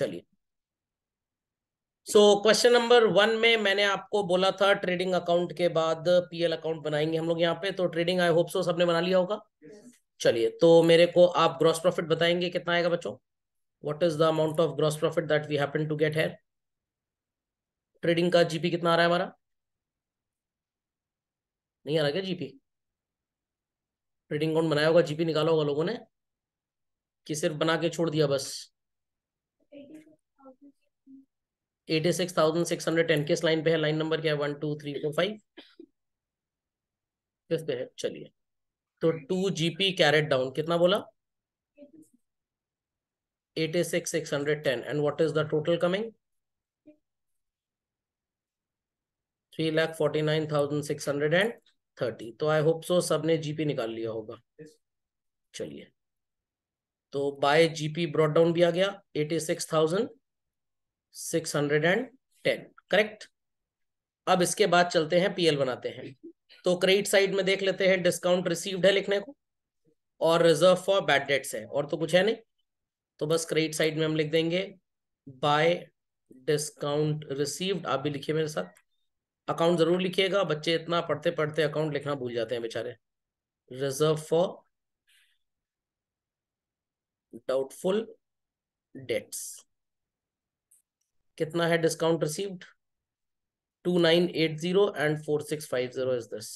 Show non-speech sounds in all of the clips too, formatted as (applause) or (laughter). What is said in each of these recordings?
चलिए so question number one में मैंने आपको बोला था ट्रेडिंग अकाउंट के बाद पीएल अकाउंट बनाएंगे हम लोग यहाँ पे तो ट्रेडिंग आई होप सो सबने बना लिया होगा yes. चलिए तो मेरे को आप ग्रॉस प्रॉफिट बताएंगे कितना आएगा बच्चों what is the amount of gross profit that we happen to get here trading का जीपी कितना आ रहा है हमारा नहीं आ रहा क्या जीपी ट्रेडिंग अकाउंट बनाया होगा जीपी निकाला होगा लोगों ने कि सिर्फ बना के छोड़ दिया बस eighty six thousand six hundred ten किस लाइन पे है लाइन नंबर क्या है one two three four five किस पे है चलिए तो टू जीपी कैरेट डाउन कितना बोला eighty six six hundred ten and what is the total coming three lakh forty nine thousand six hundred and thirty तो आई होप सो सबने जीपी निकाल लिया होगा चलिए तो बाय जीपी ब्रॉड डाउन भी आ गया eighty six thousand six hundred and ten correct अब इसके बाद चलते हैं पीएल बनाते हैं तो क्रेडिट साइड में देख लेते हैं डिस्काउंट रिसीव्ड है लिखने को और रिजर्व फॉर बैड डेट्स है और तो कुछ है नहीं तो बस क्रेडिट साइड में हम लिख देंगे बाय डिस्काउंट रिसीव्ड आप भी लिखिए मेरे साथ अकाउंट जरूर लिखिएगा बच्चे इतना पढ़ते पढ़ते अकाउंट लिखना भूल जाते हैं बेचारे रिजर्व फॉर डाउटफुल डेट्स कितना है discount received six five zero is this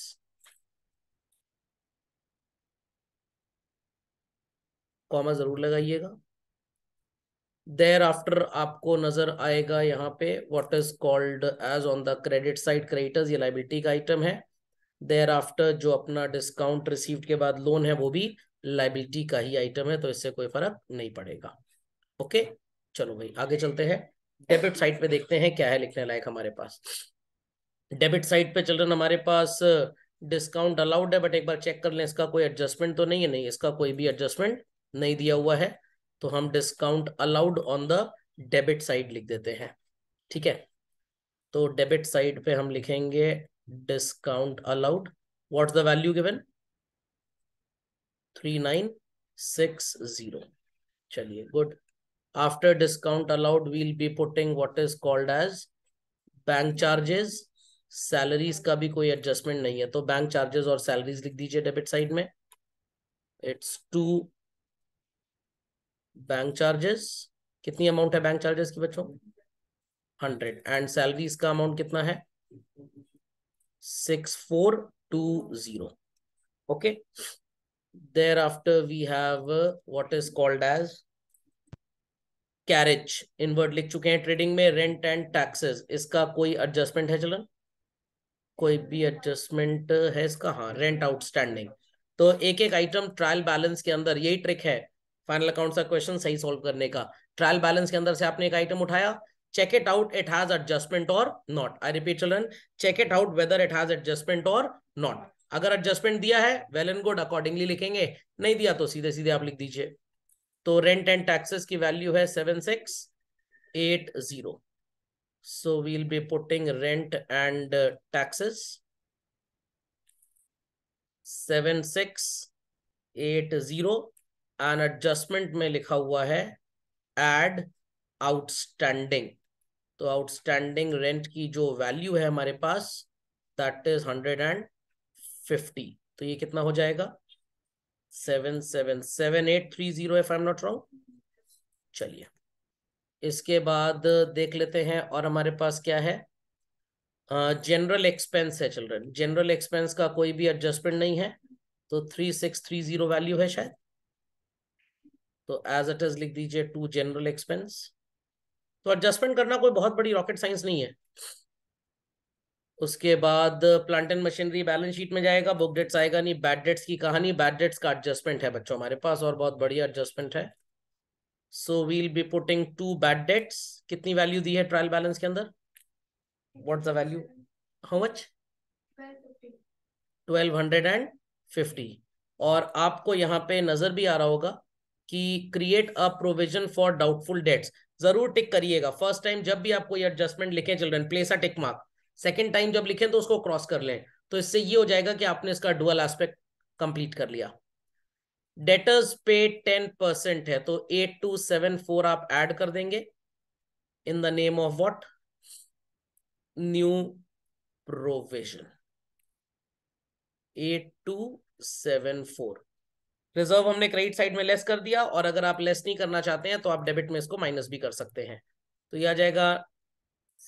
comma जरूर लगाइएगा देर आफ्टर आपको नजर आएगा यहाँ पे what is called as on the credit side creditors ये लाइबिलिटी का आइटम है देर आफ्टर जो अपना डिस्काउंट रिसीव के बाद लोन है वो भी लाइबिलिटी का ही आइटम है तो इससे कोई फर्क नहीं पड़ेगा ओके okay? चलो भाई आगे चलते हैं डेबिट साइड पे देखते हैं क्या है लिखने लायक हमारे पास डेबिट साइड पे चल रहे हमारे पास डिस्काउंट अलाउड है बट एक बार चेक कर लें इसका कोई एडजस्टमेंट तो नहीं है नहीं इसका कोई भी एडजस्टमेंट नहीं दिया हुआ है तो हम discount allowed on the debit side लिख देते हैं ठीक है तो डेबिट साइड पे हम लिखेंगे discount allowed what's the value given three nine six zero चलिए good After discount allowed, we'll be putting what is called as bank charges. Salaries का भी कोई एडजस्टमेंट नहीं है तो बैंक चार्जेस और सैलरीज लिख दीजिए डेबिट साइड में इट्स टू बैंक चार्जेस कितनी अमाउंट है बैंक चार्जेस की बच्चों हंड्रेड एंड सैलरीज का अमाउंट कितना है six four two zero okay thereafter we have what is called as carriage inward लिख चुके हैं ट्रेडिंग में रेंट एंड टैक्सेस इसका कोई एडजस्टमेंट है चलन कोई भी एडजस्टमेंट है इसका हाँ रेंट आउटस्टैंडिंग तो एक एक आइटम ट्रायल बैलेंस के अंदर यही ट्रिक है फाइनल अकाउंट का क्वेश्चन सही सॉल्व करने का ट्रायल बैलेंस के अंदर से आपने एक आइटम उठाया check it out it has adjustment or not I repeat चलन check it out whether it has adjustment or not अगर एडजस्टमेंट दिया है वेल एंड गुड अकॉर्डिंगली लिखेंगे नहीं दिया तो सीधे सीधे आप लिख दीजिए तो रेंट एंड टैक्सेस की वैल्यू है seven six eight zero so we'll be putting rent and taxes seven six eight zero an adjustment में लिखा हुआ है एड आउटस्टैंडिंग तो आउटस्टैंडिंग रेंट की जो वैल्यू है हमारे पास that is hundred and fifty तो ये कितना हो जाएगा seven seven seven eight three zero if I am not wrong चलिए इसके बाद देख लेते हैं और हमारे पास क्या है जनरल एक्सपेंस है चिल्ड्रन जनरल एक्सपेंस का कोई भी एडजस्टमेंट नहीं है तो three six three zero value है शायद तो एज इट इज लिख दीजिए टू जनरल एक्सपेंस तो एडजस्टमेंट करना कोई बहुत बड़ी रॉकेट साइंस नहीं है उसके बाद plant and machinery balance sheet में जाएगा बुक डेट्स आएगा नहीं बैड डेट्स की कहानी बैड डेट्स का एडजस्टमेंट है बच्चों हमारे पास और बहुत बढ़िया एडजस्टमेंट है so we'll be putting to bad debts कितनी वैल्यू दी है ट्रायल बैलेंस के अंदर what the value how much twelve hundred and fifty और आपको यहाँ पे नजर भी आ रहा होगा कि create a provision for doubtful debts जरूर टिक करिएगा फर्स्ट टाइम जब भी आपको ये एडजस्टमेंट लिखे children place a tick mark second time जब लिखें तो उसको क्रॉस कर लें तो इससे ये हो जाएगा कि आपने इसका डुअल एस्पेक्ट कंप्लीट कर लिया डेटर्स पे टेन परसेंट है तो एट टू सेवन फोर आप ऐड कर देंगे in the name of what new provision eight two seven four reserve हमने क्रेडिट साइड में लेस कर दिया और अगर आप लेस नहीं करना चाहते हैं तो आप डेबिट में इसको माइनस भी कर सकते हैं तो यह आ जाएगा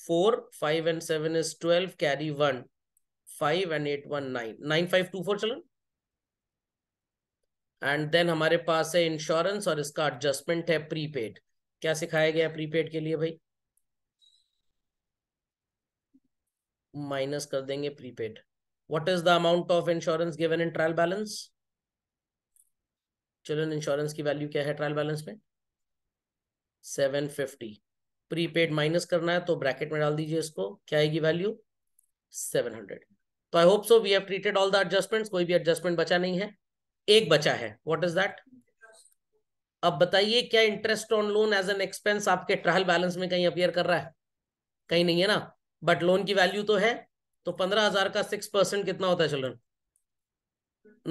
four, five and seven is twelve. carry one, five and eight one nine. Nine five two four चलन एंड then हमारे पास है इंश्योरेंस और इसका एडजस्टमेंट है प्रीपेड क्या सिखाया गया प्रीपेड के लिए भाई माइनस कर देंगे prepaid what is the amount of insurance given in trial balance चलो इंश्योरेंस की वैल्यू क्या है ट्रायल बैलेंस में सेवन फिफ्टी प्रीपेड माइनस करना है तो ब्रैकेट में डाल दीजिए इसको क्या आएगी वैल्यू सेवन हंड्रेड तो I hope so we have treated all the adjustments कोई भी एडजस्टमेंट बचा नहीं है एक बचा है व्हाट इज दैट अब बताइए क्या interest on loan as an expense आपके ट्रायल बैलेंस में कहीं अपियर कर रहा है कहीं नहीं है ना बट लोन की वैल्यू तो है तो पंद्रह हजार का सिक्स परसेंट कितना होता है चलन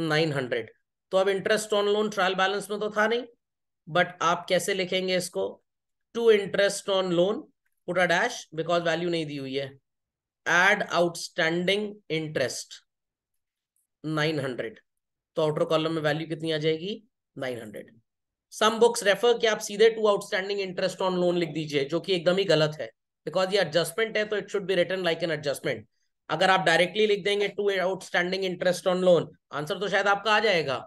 नाइन हंड्रेड तो अब interest on loan trial balance में तो था नहीं बट आप कैसे लिखेंगे इसको टू इंटरेस्ट ऑन लोन पूरा डैश बिकॉज वैल्यू नहीं दी हुई है एड आउटस्टैंडिंग इंटरेस्ट 900 तो आउटर कॉलम में वैल्यू कितनी आ जाएगी 900 सम बुक्स रेफर कि आप सीधे to outstanding interest on loan लिख दीजिए जो कि एकदम ही गलत है बिकॉज ये एडजस्टमेंट है तो it should be written like an adjustment अगर आप डायरेक्टली लिख देंगे to outstanding interest on loan answer तो शायद आपका आ जाएगा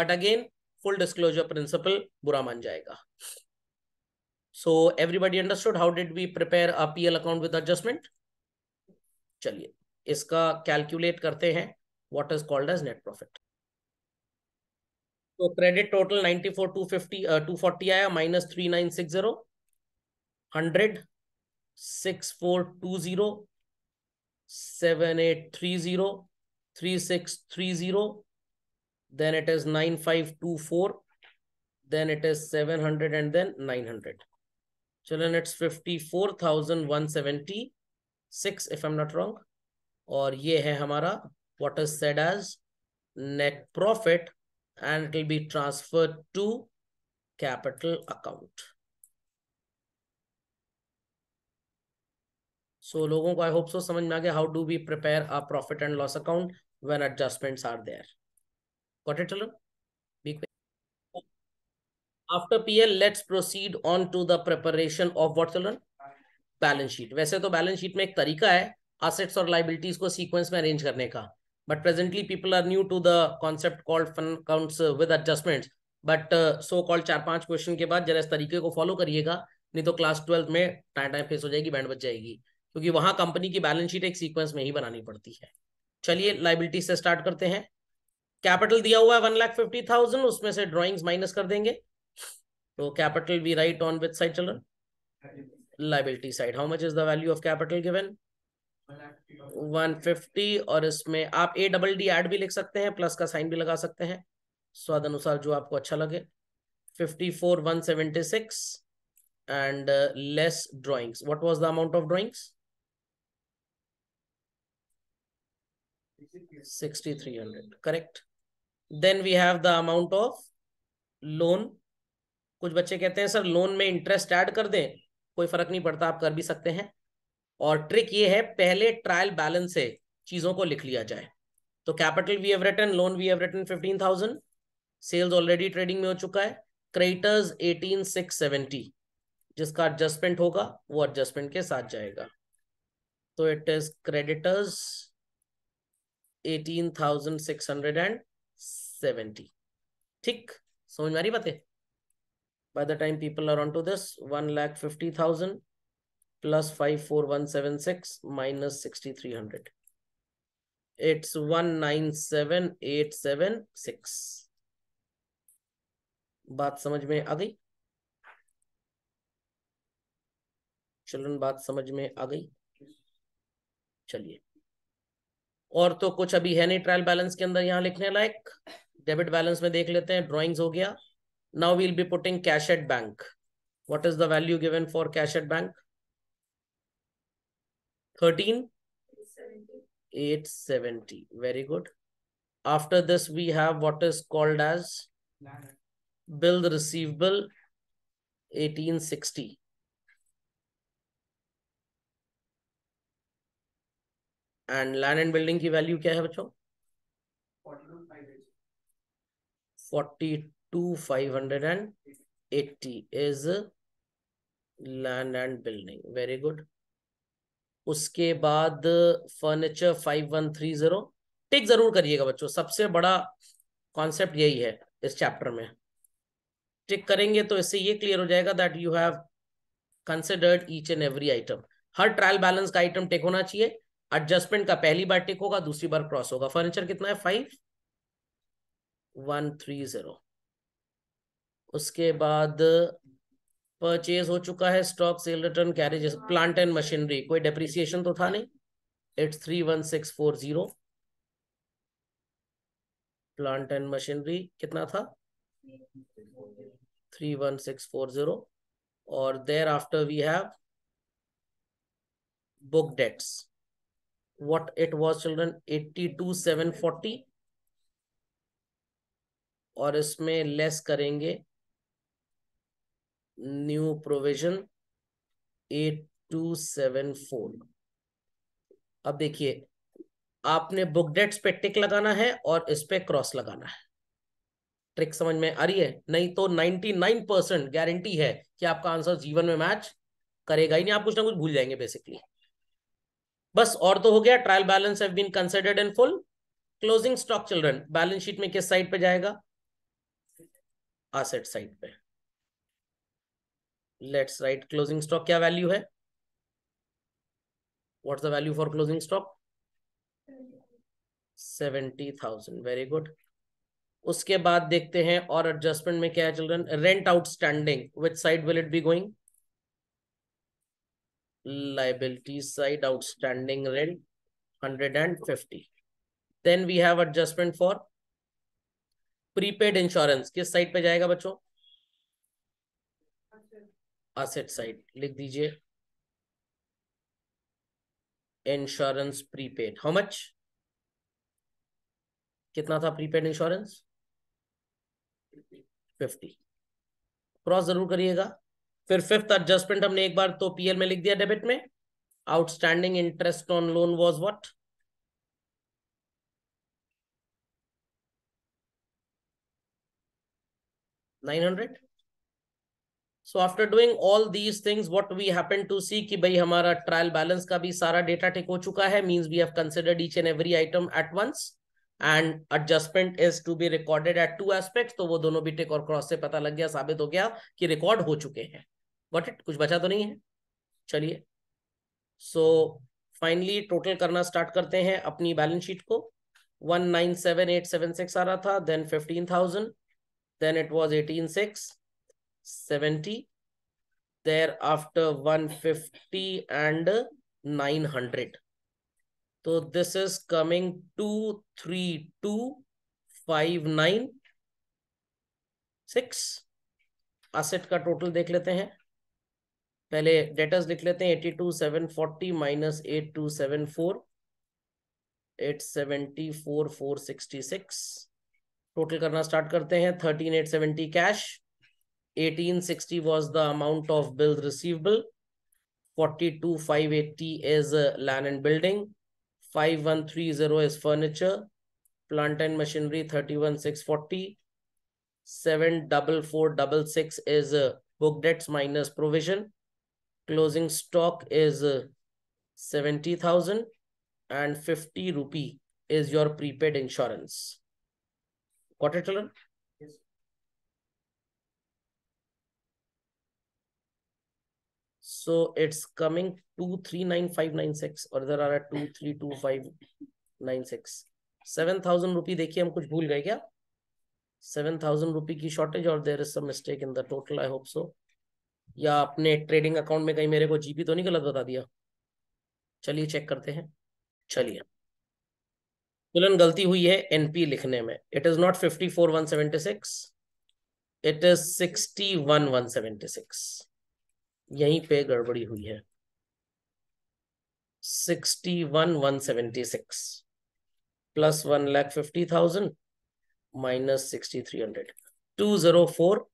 but again full disclosure principle बुरा मान जाएगा So everybody understood how did we prepare a PL account with adjustment? चलिए इसका कैलकुलेट करते हैं what is called as net profit तो क्रेडिट टोटल 94 250 uh, 240 आया minus 3960 100 6420 7830 3630 then it is 9524 then it is 700 and then 900 children it's 54176 if i'm not wrong और ये है हमारा what is said as net profit and it will be transferred to capital account so लोगों को आई So, सो समझ में आ गया how do we prepare a profit and loss account when adjustments are there got it after PL let's proceed on to the preparation of what children balance sheet वैसे तो balance sheet में एक तरीका है असेट्स और liabilities को sequence में arrange करने का but presently people are new to the concept called fund accounts with adjustments but uh, चार पांच क्वेश्चन के बाद जरा इस तरीके को फॉलो करिएगा नहीं तो क्लास ट्वेल्थ में टाइम टाइम फेस हो जाएगी बैंड बच जाएगी क्योंकि वहां कंपनी की बैलेंस शीट एक सीक्वेंस में ही बनानी पड़ती है चलिए लाइबिलिटीज से स्टार्ट करते हैं कैपिटल दिया हुआ है वन लाख फिफ्टी थाउजेंड उसमें से ड्रॉइंग्स माइनस कर देंगे तो capital we write on with side चलन liability side how much is the value of capital given 150 और इसमें आप ए डबल डी एड भी लिख सकते हैं प्लस का साइन भी लगा सकते हैं स्वाद अनुसार जो आपको अच्छा लगे 54 176 and less drawings what was the amount of drawings 6300 correct then we have the amount of loan कुछ बच्चे कहते हैं सर लोन में इंटरेस्ट ऐड कर दें कोई फर्क नहीं पड़ता आप कर भी सकते हैं और ट्रिक ये है पहले ट्रायल बैलेंस से चीजों को लिख लिया जाए तो कैपिटल वी एवरेटन लोन वी एवरेटन fifteen thousand sales already trading में हो चुका है क्रेडिटर्स एटीन सिक्स सेवेंटी जिसका एडजस्टमेंट होगा वो एडजस्टमेंट के साथ जाएगा तो it is creditors eighteen thousand six hundred and seventy ठीक समझ में आ रही बातें by the time people are onto this, lakh 1,50,000 plus 54176 minus 6,300. It's 197,876. बात समझ में आ गई चलन बात समझ में आ गई चलिए और तो कुछ अभी है नहीं ट्रायल बैलेंस के अंदर यहां लिखने लायक डेबिट बैलेंस में देख लेते हैं ड्राइंग्स हो गया Now we'll be putting cash at bank. What is the value given for cash at bank? 13? 870. Very good. After this, we have what is called as bill receivable 1860. And land and building की value क्या है बच्चों forty two five hundred and eighty is land and building very good उसके बाद furniture five one three zero tick जरूर करिएगा बच्चों सबसे बड़ा कॉन्सेप्ट यही है इस चैप्टर में टिक करेंगे तो इससे ये क्लियर हो जाएगा that you have considered each and every item हर ट्रायल बैलेंस का आइटम टिक होना चाहिए एडजस्टमेंट का पहली बार टिक होगा दूसरी बार क्रॉस होगा फर्नीचर कितना है फाइव वन थ्री जीरो उसके बाद परचेज हो चुका है stock sale return carriage plant and machinery कोई डेप्रिसिएशन तो था नहीं it's three one six four zero plant and machinery कितना था three one six four zero और thereafter we have book debts it was children eighty two seven forty और इसमें less करेंगे new provision 8274 अब देखिए आपने बुक डेट्स पे टिक लगाना है और इस पे क्रॉस लगाना है ट्रिक समझ में आ रही है नहीं तो 99 परसेंट गारंटी है कि आपका आंसर जीवन में मैच करेगा ही नहीं आप कुछ ना कुछ भूल जाएंगे बेसिकली बस और तो हो गया trial balance have been considered in full closing stock children balance sheet में किस साइड पे जाएगा एसेट साइड पे लेट्स राइट क्लोजिंग स्टॉक क्या वैल्यू है what's the value for closing stock seventy thousand very good उसके बाद देखते हैं और एडजस्टमेंट में क्या है children rent outstanding which side will it be going liability side outstanding rent hundred and fifty then we have adjustment for prepaid insurance किस side पे जाएगा बच्चों asset साइड लिख दीजिए इंश्योरेंस प्रीपेड हाउ मच कितना था प्रीपेड इंश्योरेंस फिफ्टी क्रॉस जरूर करिएगा फिर फिफ्थ एडजस्टमेंट हमने एक बार तो पीएल में लिख दिया डेबिट में outstanding interest on loan was what nine hundred so after doing all these things what we happen to see कि भाई हमारा ट्रायल बैलेंस का भी सारा डेटा टेक हो चुका है means we have considered each and every item at once and adjustment is to be recorded at two aspect तो वो दोनों भी टेक और क्रॉस से पता लग गया साबित हो गया कि रिकॉर्ड हो चुके हैं बट इट कुछ बचा तो नहीं है चलिए सो फाइनली टोटल करना स्टार्ट करते हैं अपनी बैलेंस शीट को one nine seven eight seven six आ रहा था then fifteen thousand then it was eighteen six 70 thereafter 150 and 900 so this is coming 232596 asset का टोटल देख लेते हैं पहले डेटर्स लिख लेते हैं 82740 माइनस 8274 874466 टोटल करना स्टार्ट करते हैं thirteen eight seventy cash 1860 was the amount of bills receivable. 42 580 is uh, land and building. 5130 is furniture. Plant and machinery 31640. 74466 is uh, book debts minus provision. Closing stock is uh, 70,000 and 50 rupee is your prepaid insurance. Got it, So it's coming 239596 और इधर आ रहा six seven thousand रुपी देखिए हम कुछ भूल गए क्या? 7000 रुपी की शॉर्टेज और there is some in the total I hope so. या अपने ट्रेडिंग अकाउंट में कहीं मेरे को जीपी तो नहीं गलत बता दिया चलिए चेक करते हैं चलिए तुलन गलती हुई है एनपी लिखने में it is not fifty four one seventy six it is sixty one one seventy six यहीं पे गड़बड़ी हुई है sixty one one seventy six plus one lakh fifty thousand minus sixty three hundred two zero four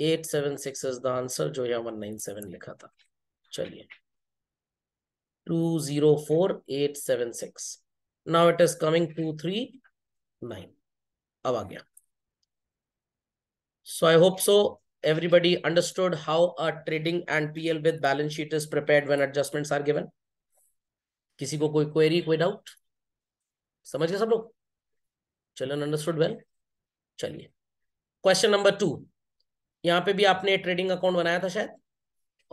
eight seven six is the answer जो यहाँ one nine seven लिखा था चलिए two zero four eight seven six now it is coming to three nine अब आ गया so I hope so everybody understood how a trading and PL with balance sheet is prepared when adjustments are given? kisi ko koi query koi doubt samajh gaye sab log चलन understood well chaliye question number 2 yahan pe bhi aapne trading account banaya tha shayad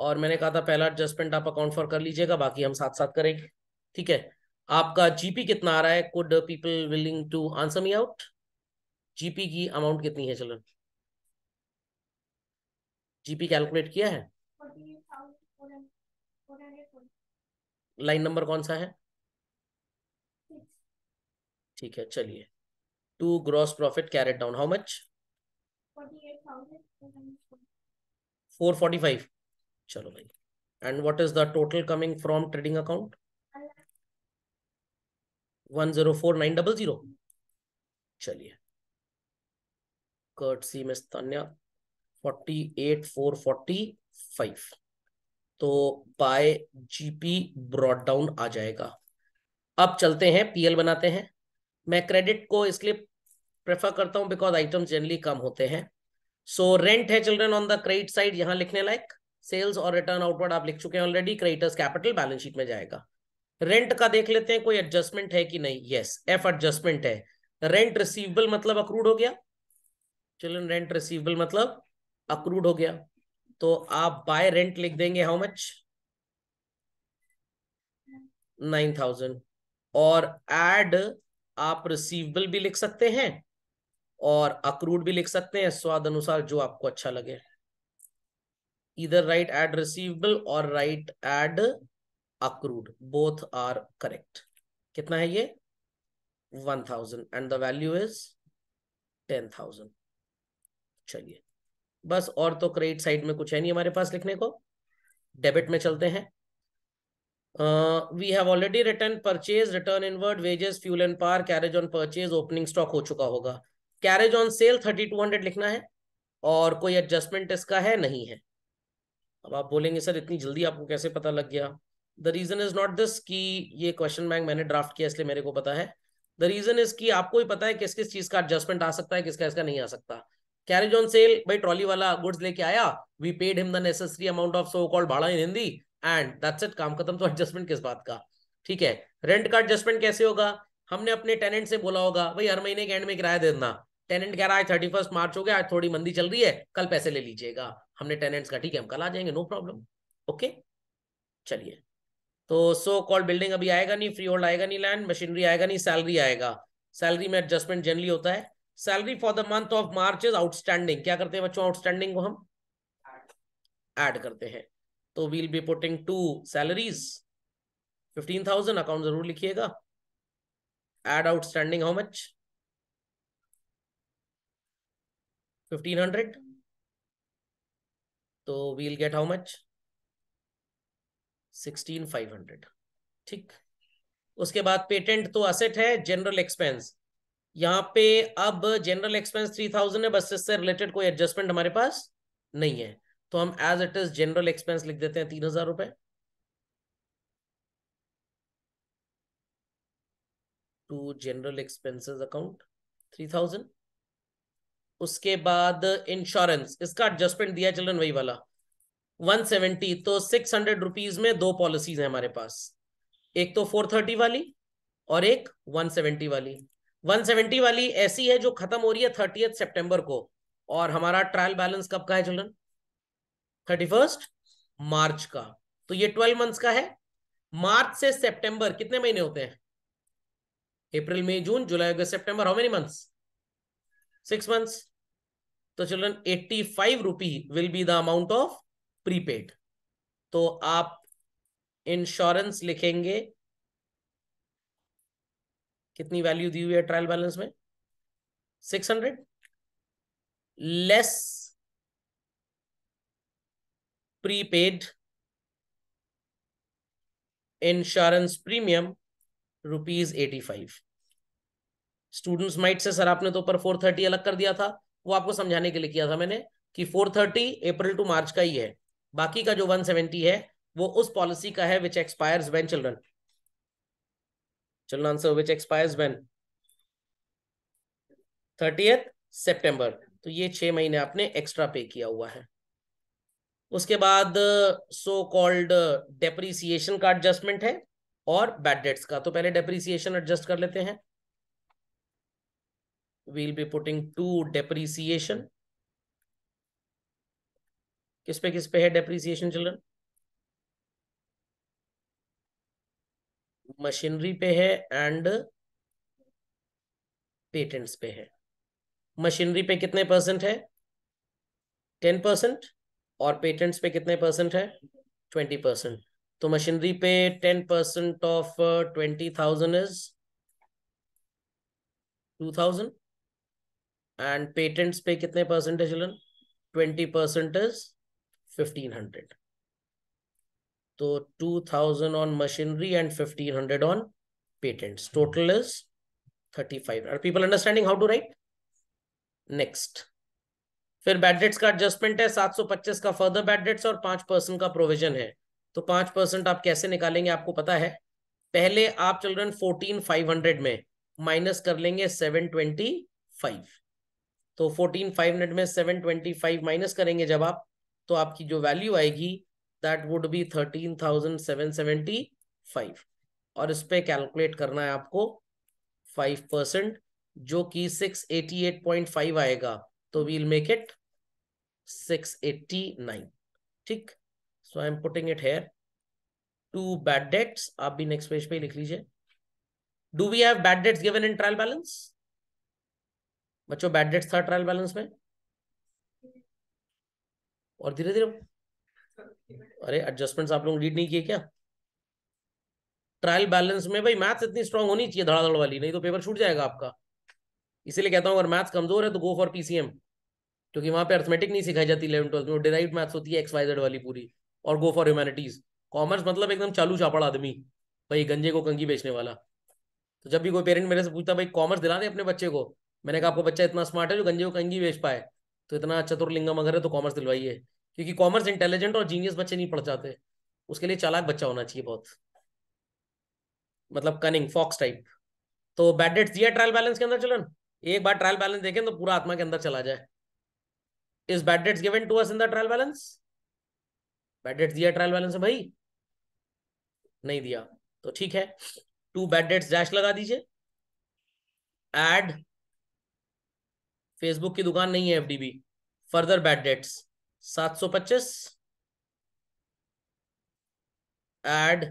और मैंने कहा था पहला adjustment आप account for कर लीजिएगा बाकी हम साथ साथ करेंगे ठीक है आपका जीपी कितना आ रहा है could people willing to answer me out GP की अमाउंट कितनी है चलो जीपी कैलकुलेट किया है लाइन नंबर कौन सा है ठीक है चलिए to gross profit carried down how much four forty five चलो भाई and what is the total coming from trading account one zero four nine double zero चलिए courtesy miss Tanya forty eight four forty five तो by GP brought down आ जाएगा अब चलते हैं PL बनाते हैं मैं क्रेडिट को इसलिए प्रेफर करता हूं बिकॉज आइटम्स जनरली कम होते हैं सो रेंट है children on the credit side यहां लिखने लायक सेल्स और रिटर्न आउटवर्ड आप लिख चुके हैं already creditors capital balance sheet में जाएगा रेंट का देख लेते हैं कोई एडजस्टमेंट है कि नहीं यस एफ एडजस्टमेंट है रेंट रिसीवेबल मतलब अक्रूड हो गया चिल्ड्रन रेंट रिसीवेबल मतलब अक्रूड हो गया तो आप बाय रेंट लिख देंगे हाउ मच नाइन थाउजेंड और एड आप रिसीवेबल भी लिख सकते हैं और अक्रूड भी लिख सकते हैं स्वाद अनुसार जो आपको अच्छा लगे इधर राइट एड रिसीवेबल और write add accrued both are correct कितना है ये one thousand and the value is ten thousand चलिए बस और तो क्रेडिट साइड में कुछ है नहीं हमारे पास लिखने को डेबिट में चलते हैं we have already return purchase return inward wages fuel and power carriage on purchase opening stock हो चुका होगा carriage on sale thirty two hundred लिखना है और कोई एडजस्टमेंट इसका है नहीं है अब आप बोलेंगे सर इतनी जल्दी आपको कैसे पता लग गया the reason is not this कि ये क्वेश्चन बैंक मैंने ड्राफ्ट किया इसलिए मेरे को पता है द रीजन इज कि आपको ही पता है किस किस चीज का एडजस्टमेंट आ सकता है किसका इसका नहीं आ सकता कैरेज ऑन सेल भाई ट्रॉली वाला गुड्स लेके आया we paid him the necessary amount of so called भाड़ा in Hindi and that's it काम खत्म तो एडजस्टमेंट किस बात का ठीक है रेंट का एडजस्टमेंट कैसे होगा हमने अपने टेनेंट से बोला होगा भाई हर महीने के एंड में किराया दे देना टेनेंट कह रहा है थर्टी फर्स्ट मार्च हो गया आज थोड़ी मंदी चल रही है कल पैसे ले लीजिएगा हमने टेनेंट्स का ठीक है हम कल आ जाएंगे नो प्रॉब्लम ओके चलिए तो सो कॉल्ड बिल्डिंग अभी आएगा नहीं फ्री होल्ड आएगा नहीं लैंड मशीनरी आएगा नहीं सैलरी आएगा सैलरी में एडजस्टमेंट जनरली होता है salary for the month of March is outstanding क्या करते हैं बच्चों आउटस्टैंडिंग को हम ऐड करते हैं तो we'll be putting to salaries fifteen thousand account जरूर लिखिएगा add outstanding how much fifteen hundred तो we'll get how much sixteen five hundred ठीक उसके बाद पेटेंट तो असेट है जनरल एक्सपेंस यहाँ पे अब जनरल एक्सपेंस थ्री थाउजेंड है बसेस से रिलेटेड कोई एडजस्टमेंट हमारे पास नहीं है तो हम as it is general expense लिख देते हैं तीन हजार रुपए to general expenses account three thousand उसके बाद इंश्योरेंस इसका एडजस्टमेंट दिया चलन वही वाला वन सेवेंटी तो सिक्स हंड्रेड रुपीज में दो पॉलिसीज है हमारे पास एक तो फोर थर्टी वाली और एक वन सेवेंटी वाली 170 वाली ऐसी है जो खत्म हो रही है थर्टी सितंबर को और हमारा ट्रायल बैलेंस कब का है चलन थर्टी फर्स्ट मार्च का तो ये ट्वेल्व मंथ्स का है मार्च से सितंबर कितने महीने होते हैं अप्रैल मई जून जुलाई अगस्त सितंबर how many months six months तो children eighty five rupee will be the amount of prepaid तो आप इंश्योरेंस लिखेंगे कितनी वैल्यू दी हुई है ट्रायल बैलेंस में six hundred less prepaid insurance premium rupees eighty five students might say sir आपने तो ऊपर फोर थर्टी अलग कर दिया था वो आपको समझाने के लिए किया था मैंने कि for thirty April to March का ही है बाकी का जो वन सेवेंटी है वो उस पॉलिसी का है विच एक्सपायर्स वेन चिल्ड्रन चलो answer which expires when? Thirtieth September तो ये छह महीने आपने एक्स्ट्रा पे किया हुआ है उसके बाद सो कॉल्ड डेप्रीसिएशन का एडजस्टमेंट है और बैड डेट्स का तो पहले डेप्रीसिएशन एडजस्ट कर लेते हैं we'll be putting to depreciation किस पे किस पे है डेप्रीसिएशन चिल्ड्रन मशीनरी पे है एंड पेटेंट्स पे है मशीनरी पे कितने परसेंट है टेन परसेंट और पेटेंट्स पे कितने परसेंट है ट्वेंटी परसेंट तो मशीनरी पे ten percent of twenty thousand is two thousand and patents पे कितने परसेंट है children twenty percent is fifteen hundred तो two thousand on machinery and fifteen hundred on patents. Hmm. Total is 35. Are people understanding how to write next फिर bad debts का adjustment है सात सौ पच्चीस का फर्दर बैड डेट्स और पांच परसेंट का प्रोविजन है तो पांच परसेंट आप कैसे निकालेंगे आपको पता है पहले आप चल रहे फोर्टीन फाइव हंड्रेड में माइनस कर लेंगे सेवन ट्वेंटी फाइव तो फोर्टीन फाइव हंड्रेड में सेवन ट्वेंटी फाइव माइनस करेंगे जब आप तो आपकी जो वैल्यू आएगी that would be thirteen thousand seven seventy five और इस पे कैलकुलेट करना है आपको फाइव परसेंट जो कि six eighty eight point five आएगा तो we'll make it six eighty nine ठीक so I am putting it here to bad debts आप भी नेक्स्ट पेज पे लिख लीजिए do we have bad debts given in trial balance बच्चों bad debts था ट्रायल बैलेंस में और धीरे धीरे अरे एडजस्टमेंट्स आप लोग रीड नहीं किए क्या ट्रायल बैलेंस में भाई मैथ्स इतनी स्ट्रांग होनी चाहिए धड़ाधड़ वाली नहीं तो पेपर छूट जाएगा आपका इसीलिए कहता हूँ अगर मैथ्स कमजोर है तो गो फॉर पीसीएम क्योंकि वहां पे अर्थमेटिक नहीं सिखाई जाती इलेवन ट्वेल्थ में डिराइव मैथ्स होती है एक्स वाई जेड वाली पूरी और गो फॉर ह्यूमैनिटीज कॉमर्स मतलब एकदम चालू चापड़ आदमी भाई गंजे को कंगी बेचने वाला तो जब भी कोई पेरेंट मेरे से पूछता भाई कॉमर्स दिला दे अपने बच्चे को मैंने कहा आपको बच्चा इतना स्मार्ट है जो गंजे को कंगी बेच पाए तो इतना चतुर्लिंगम अगर है तो कॉमर्स दिलवाइए क्योंकि कॉमर्स इंटेलिजेंट और जीनियस बच्चे नहीं पढ़ जाते उसके लिए चालाक बच्चा होना चाहिए बहुत मतलब कनिंग फॉक्स टाइप तो डेट्स दिया ट्रायल बैलेंस के अंदर चलन एक बार ट्रायल बैलेंस देखें तो पूरा आत्मा के अंदर चला जाए is debts given to us in the trial balance debts दिया ट्रायल बैलेंस भाई नहीं दिया तो ठीक है टू बैडेट्स डैश लगा दीजिए एड फेसबुक की दुकान नहीं है एफडीबी फर्दर बैडेट्स सात सौ पच्चीस एड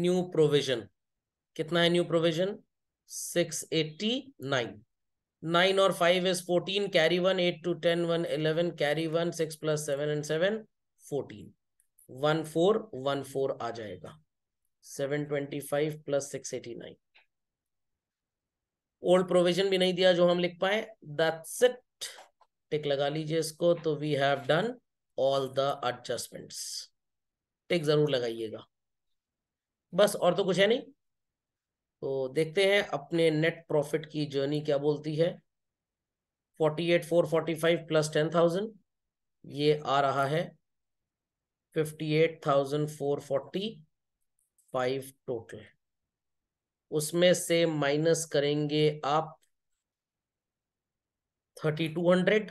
न्यू प्रोविजन कितना है new provision six eighty nine nine और five is fourteen carry one eight two ten one eleven carry one six plus seven and seven fourteen one four one four आ जाएगा seven twenty five plus six eighty nine old provision भी नहीं दिया जो हम लिख पाए that's it टिक लगा लीजिए इसको तो we have done all the adjustments tick जरूर लगाइएगा बस और तो कुछ है नहीं तो देखते हैं अपने नेट प्रॉफिट की जर्नी क्या बोलती है forty eight four forty five plus ten thousand ये आ रहा है fifty eight thousand four forty five total उसमें से माइनस करेंगे आप thirty two hundred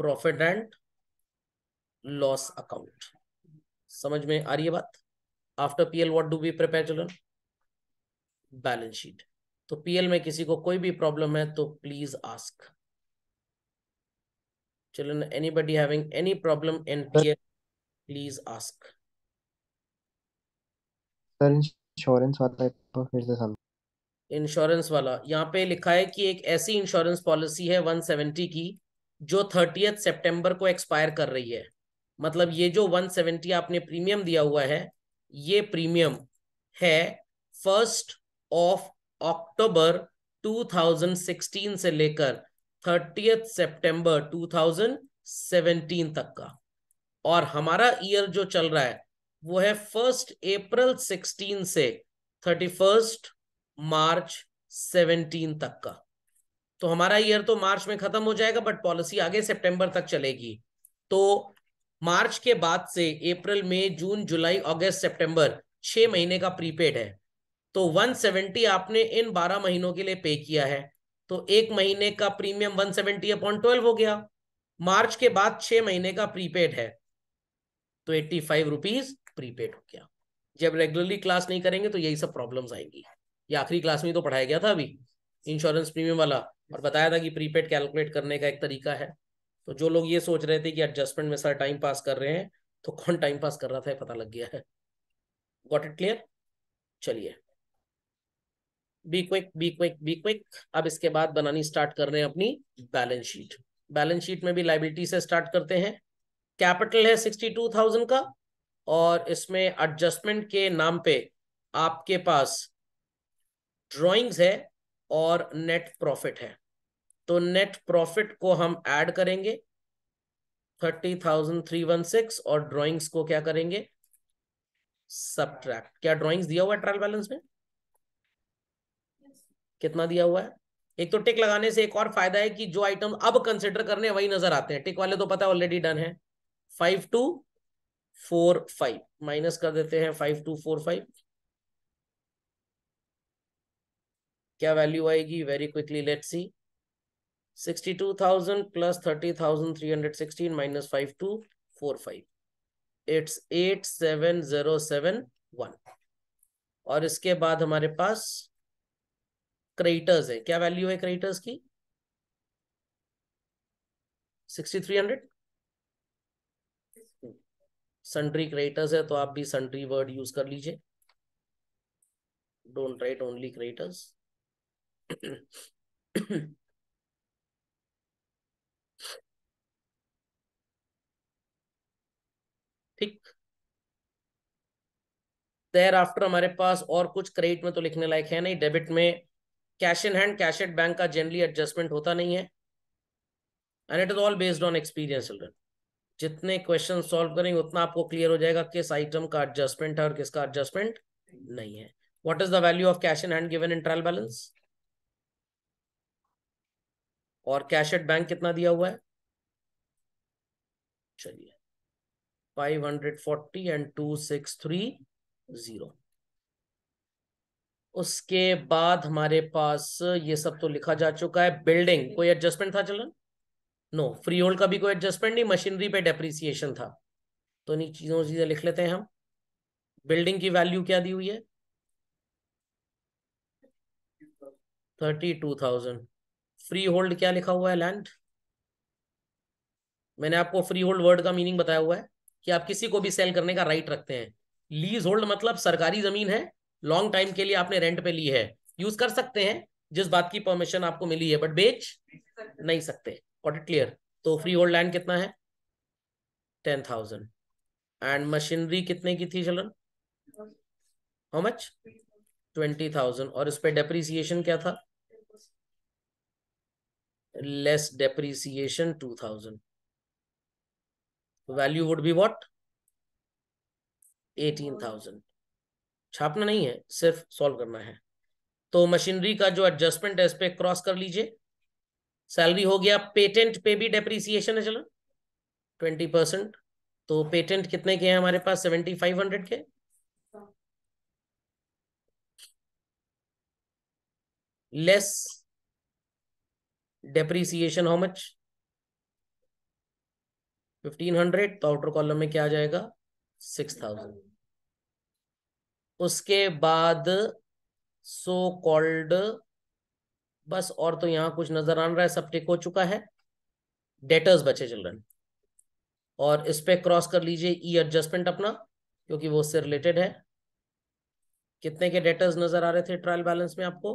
profit and loss account समझ में आ रही है बात after PL what do be prepare children balance sheet तो पीएल में किसी को कोई भी प्रॉब्लम है तो please ask children anybody having any problem in PL please ask insurance वाला फिर से समझ इंश्योरेंस वाला यहाँ पे लिखा है कि एक ऐसी इंश्योरेंस पॉलिसी है 170 की जो थर्टियथ सितंबर को एक्सपायर कर रही है मतलब ये जो 170 आपने प्रीमियम दिया हुआ है ये प्रीमियम है फर्स्ट ऑफ अक्टूबर 2016 से लेकर थर्टियथ सितंबर 2017 तक का और हमारा ईयर जो चल रहा है वो है फर्स्ट अप्रैल 16 से थर्टी फर्स्ट मार्च 17 तक का तो हमारा ईयर तो मार्च में खत्म हो जाएगा बट पॉलिसी आगे सितंबर तक चलेगी तो मार्च के बाद से अप्रैल मई जून जुलाई अगस्त सितंबर छह महीने का प्रीपेड है तो 170 आपने इन 12 महीनों के लिए पे किया है तो एक महीने का प्रीमियम 170 सेवेंटी अपॉन ट्वेल्व हो गया मार्च के बाद छह महीने का प्रीपेड है तो एट्टी फाइव रुपीज प्रीपेड हो गया जब रेगुलरली क्लास नहीं करेंगे तो यही सब प्रॉब्लम्स आएंगी ये आखिरी क्लास में तो पढ़ाया गया था अभी इंश्योरेंस प्रीमियम वाला और बताया था कि प्रीपेड कैलकुलेट करने का एक तरीका है तो जो लोग ये सोच रहे थे कि एडजस्टमेंट में सर टाइम पास कर रहे हैं तो कौन टाइम पास कर रहा था पता लग गया है गॉट इट क्लियर चलिए be quick be quick be quick अब इसके बाद बनानी स्टार्ट कर रहे हैं अपनी बैलेंस शीट बैलेंस शीट में भी लाइबिलिटी से स्टार्ट करते हैं कैपिटल है सिक्सटी टू थाउजेंड का और इसमें एडजस्टमेंट के नाम पे आपके पास ड्रॉइंग्स है और नेट प्रॉफिट है तो नेट प्रॉफिट को हम ऐड करेंगे thirty thousand three one six और ड्रॉइंग्स को क्या करेंगे सब क्या ड्रॉइंग्स दिया हुआ है ट्रायल बैलेंस में कितना दिया हुआ है एक तो टिक लगाने से एक और फायदा है कि जो आइटम अब कंसिडर करने हैं वही नजर आते हैं टिक वाले तो पता है ऑलरेडी डन है five two four five minus कर देते हैं फाइव टू फोर फाइव क्या वैल्यू आएगी very quickly let see sixty two thousand plus thirty thousand three hundred sixteen minus five two four five it's eight seven zero seven one और इसके बाद हमारे पास creditors है क्या वैल्यू है creditors की sixty three hundred sundry creditors है तो आप भी सन्ट्री वर्ड यूज कर लीजिए डोंट राइट ओनली क्रेडिटर्स (coughs) ठीक देर आफ्टर हमारे पास और कुछ क्रेडिट में तो लिखने लायक है नहीं डेबिट में cash in hand cash at bank का जनरली एडजस्टमेंट होता नहीं है and it is all based on experience children जितने क्वेश्चन सॉल्व करेंगे उतना आपको क्लियर हो जाएगा किस आइटम का एडजस्टमेंट है और किसका एडजस्टमेंट नहीं है what is the value of cash in hand given in trial balance और कैश एट बैंक कितना दिया हुआ है चलिए five hundred forty and two six three zero उसके बाद हमारे पास ये सब तो लिखा जा चुका है बिल्डिंग कोई एडजस्टमेंट था चलन नो फ्री होल्ड का भी कोई एडजस्टमेंट नहीं मशीनरी पे डेप्रिसिएशन था तो इन चीजों चीजें लिख लेते हैं हम बिल्डिंग की वैल्यू क्या दी हुई है thirty two thousand freehold क्या लिखा हुआ है लैंड मैंने आपको फ्री होल्ड वर्ड का मीनिंग बताया हुआ है कि आप किसी को भी सेल करने का राइट रखते हैं लीज होल्ड मतलब सरकारी जमीन है लॉन्ग टाइम के लिए आपने रेंट पे ली है यूज कर सकते हैं जिस बात की परमिशन आपको मिली है बट बेच नहीं सकते वॉट इट क्लियर तो फ्री होल्ड लैंड कितना है टेन थाउजेंड एंड मशीनरी कितने की थी चलन हाउ मच ट्वेंटी थाउजेंड और इस पर डेप्रिसिएशन क्या था less depreciation 2000 value would be what 18000 छापना नहीं है सिर्फ सॉल्व करना है तो मशीनरी का जो एडजस्टमेंट है इस पे क्रॉस कर लीजिए सैलरी हो गया पेटेंट पे भी डेप्रिसिएशन है चलो ट्वेंटी परसेंट तो पेटेंट कितने के हैं हमारे पास सेवेंटी फाइव हंड्रेड के less depreciation how much fifteen hundred तो आउटर कॉलम में क्या आ जाएगा सिक्स थाउजेंड उसके बाद सो so कॉल्ड बस और तो यहां कुछ नजर आ रहा है सब टिक हो चुका है डेटर्स बचे चिल्ड्रन और इस पे क्रॉस कर लीजिए ई e एडजस्टमेंट अपना क्योंकि वो उससे रिलेटेड है कितने के डेटर्स नजर आ रहे थे ट्रायल बैलेंस में आपको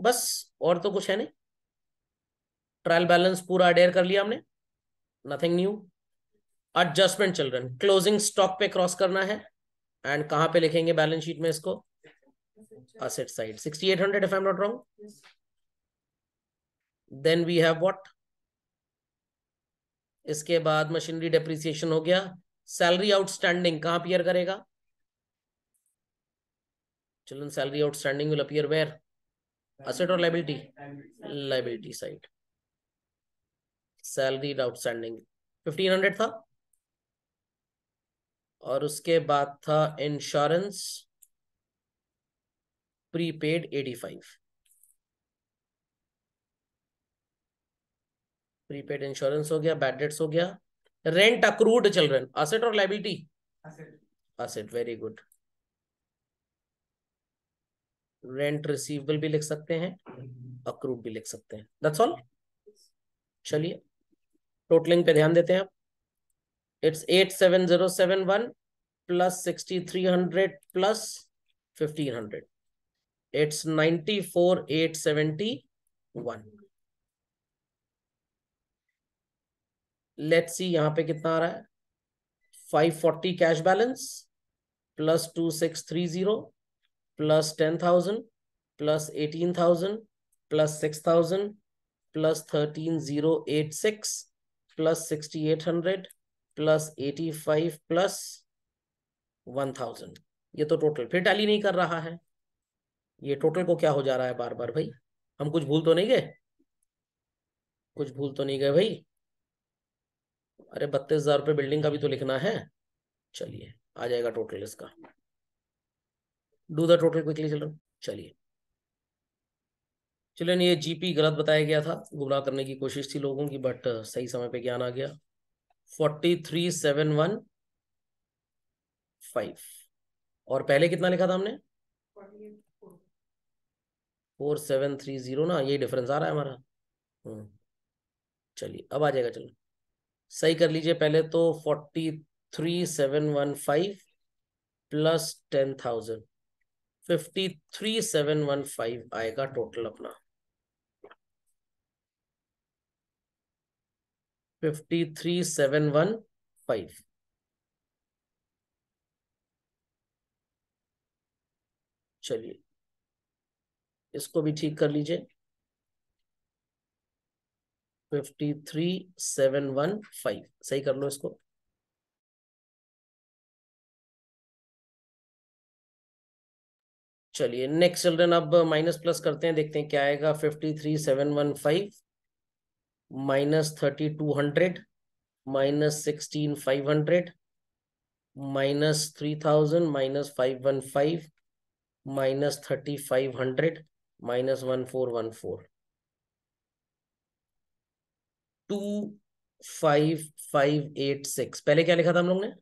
बस और तो कुछ है नहीं ट्रायल बैलेंस पूरा अडेयर कर लिया हमने नथिंग न्यू एडजस्टमेंट चल क्लोजिंग स्टॉक पे क्रॉस करना है एंड कहां पे लिखेंगे बैलेंस शीट में इसको asset side eight hundred if am not wrong then we have what इसके बाद मशीनरी डेप्रिसिएशन हो गया सैलरी आउटस्टैंडिंग कहां अपियर करेगा children salary outstanding will appear where asset और liability liability side salary outstanding fifteen hundred था और उसके बाद था insurance prepaid eighty five prepaid insurance हो गया बैड डेट्स हो गया रेंट अक्रूड चिल्ड्रन असेट और liability asset very good rent receivable भी लिख सकते हैं अक्रूड भी लिख सकते हैं दैट्स ऑल चलिए टोटलिंग पे ध्यान देते हैं आप it's eight seven zero seven one plus sixty three hundred plus fifteen hundred it's ninety four eight seventy one let see यहाँ पे कितना आ रहा है five forty cash balance plus two six three zero plus ten thousand plus eighteen thousand plus six thousand plus thirteen zero eight six plus sixty eight hundred plus eighty five plus one thousand ये तो total फिर tally नहीं कर रहा है ये total को क्या हो जा रहा है बार बार भाई हम कुछ भूल तो नहीं गए कुछ भूल तो नहीं गए भाई अरे बत्तीस हजार रुपये बिल्डिंग का भी तो लिखना है चलिए आ जाएगा टोटल इसका do the total quickly children चलिए चिल्ड्रन ये जीपी गलत बताया गया था गुमराह करने की कोशिश थी लोगों की बट uh, सही समय पे ज्ञान आ गया forty three seven one five और पहले कितना लिखा था हमने फोर सेवन थ्री जीरो ना यही डिफरेंस आ रहा है हमारा हम्म। चलिए अब आ जाएगा चलो सही कर लीजिए पहले तो forty three seven one five plus ten thousand fifty three seven one five आएगा टोटल अपना fifty three seven one five चलिए इसको भी ठीक कर लीजिए fifty three seven one five सही कर लो इसको चलिए नेक्स्ट चिल्ड्रन अब माइनस प्लस करते हैं देखते हैं क्या आएगा fifty three seven one five minus thirty two hundred minus sixteen five hundred minus three thousand minus five one five minus thirty five hundred minus one four one four two five five eight six पहले क्या लिखा था हम लोग ने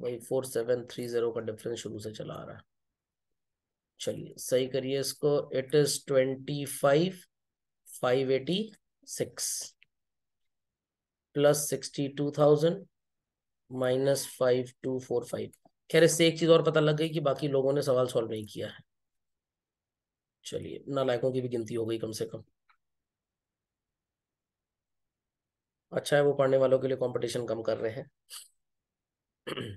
वही four seven three zero का difference शुरू से चला आ रहा है चलिए सही करिए इसको it is twenty five five eighty six plus sixty two thousand minus five two four five खैर इससे एक चीज और पता लग गई कि बाकी लोगों ने सवाल सॉल्व नहीं किया है चलिए नालायकों की भी गिनती हो गई कम से कम अच्छा है वो पढ़ने वालों के लिए कंपटीशन कम कर रहे हैं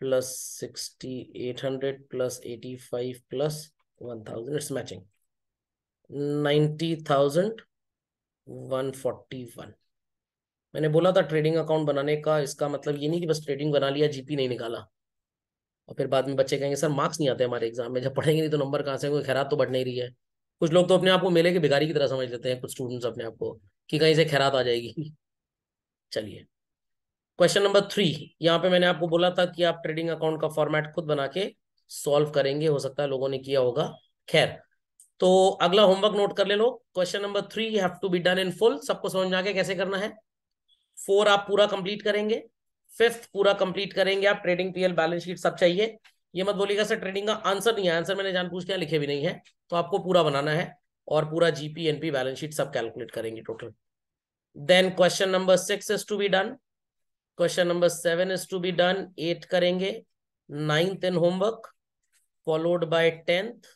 plus plus plus sixty eight hundred eighty five one thousand it's matching ninety thousand one forty one मैंने बोला था ट्रेडिंग अकाउंट बनाने का इसका मतलब ये नहीं कि बस ट्रेडिंग बना लिया जीपी नहीं निकाला और फिर बाद में बच्चे कहेंगे सर मार्क्स नहीं आते हमारे एग्जाम में जब पढ़ेंगे नहीं तो नंबर कहाँ से कोई खैरात तो बढ़ नहीं रही है कुछ लोग तो अपने आप को मेले के बिगारी की तरह समझ लेते हैं कुछ स्टूडेंट्स अपने आप को कि कहीं से खैरात आ जाएगी (laughs) चलिए क्वेश्चन नंबर थ्री यहाँ पे मैंने आपको बोला था कि आप ट्रेडिंग अकाउंट का फॉर्मेट खुद बना के सॉल्व करेंगे हो सकता है लोगों ने किया होगा खैर तो अगला होमवर्क नोट कर ले लो question number three have to be done in full सबको समझ में कैसे करना है फोर आप पूरा कंप्लीट करेंगे फिफ्थ पूरा कंप्लीट करेंगे आप ट्रेडिंग पीएल बैलेंस शीट सब चाहिए ये मत बोलिएगा सर ट्रेडिंग का आंसर नहीं है आंसर मैंने जानबूझ के लिखे भी नहीं है तो आपको पूरा बनाना है और पूरा जीपीएनपी बैलेंस शीट सब कैलकुलेट करेंगे total then question number six is to be done question number seven is to be done eight करेंगे ninth in homework followed by tenth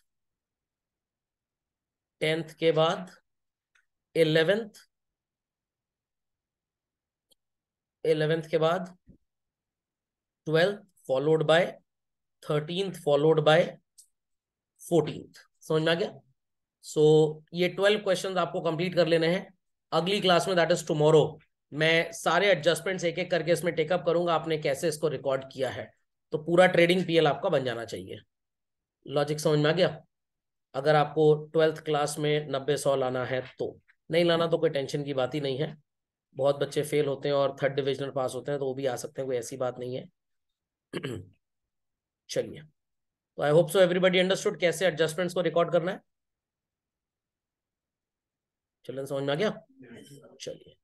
tenth के बाद इलेवेंथ इलेवेंथ के बाद twelfth followed by thirteenth followed by fourteenth समझ में आ गया so so, ये ट्वेल्व क्वेश्चंस आपको कंप्लीट कर लेने हैं अगली क्लास में दैट इज टुमारो मैं सारे एडजस्टमेंट्स एक एक करके इसमें टेकअप करूंगा आपने कैसे इसको रिकॉर्ड किया है तो पूरा ट्रेडिंग पीएल आपका बन जाना चाहिए लॉजिक समझ में आ गया अगर आपको ट्वेल्थ क्लास में नब्बे सौ लाना है तो नहीं लाना तो कोई टेंशन की बात ही नहीं है बहुत बच्चे फेल होते हैं और थर्ड डिविजनल पास होते हैं तो वो भी आ सकते हैं कोई ऐसी बात नहीं है (clears throat) चलिए तो I hope so everybody understood कैसे एडजस्टमेंट्स को रिकॉर्ड करना है चलन समझ में आ गया चलिए